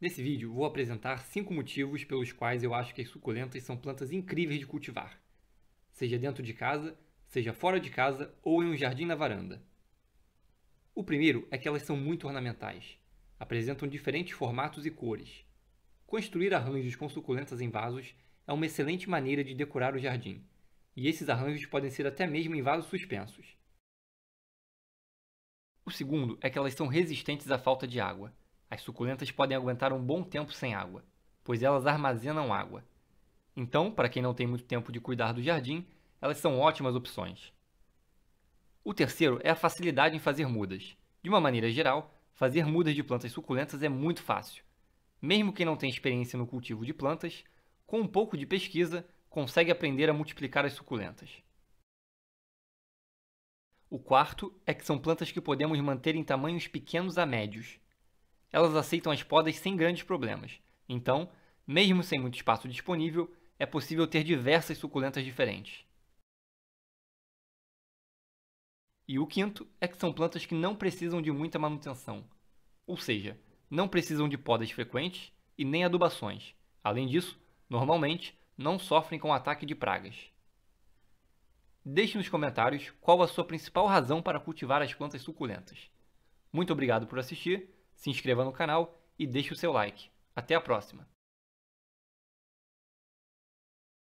Nesse vídeo, vou apresentar 5 motivos pelos quais eu acho que as suculentas são plantas incríveis de cultivar, seja dentro de casa, seja fora de casa ou em um jardim na varanda. O primeiro é que elas são muito ornamentais, apresentam diferentes formatos e cores. Construir arranjos com suculentas em vasos é uma excelente maneira de decorar o jardim, e esses arranjos podem ser até mesmo em vasos suspensos. O segundo é que elas são resistentes à falta de água. As suculentas podem aguentar um bom tempo sem água, pois elas armazenam água. Então, para quem não tem muito tempo de cuidar do jardim, elas são ótimas opções. O terceiro é a facilidade em fazer mudas. De uma maneira geral, fazer mudas de plantas suculentas é muito fácil. Mesmo quem não tem experiência no cultivo de plantas, com um pouco de pesquisa, consegue aprender a multiplicar as suculentas. O quarto é que são plantas que podemos manter em tamanhos pequenos a médios, elas aceitam as podas sem grandes problemas. Então, mesmo sem muito espaço disponível, é possível ter diversas suculentas diferentes. E o quinto é que são plantas que não precisam de muita manutenção, ou seja, não precisam de podas frequentes e nem adubações. Além disso, normalmente não sofrem com ataque de pragas. Deixe nos comentários qual a sua principal razão para cultivar as plantas suculentas. Muito obrigado por assistir se inscreva no canal e deixe o seu like. Até a próxima!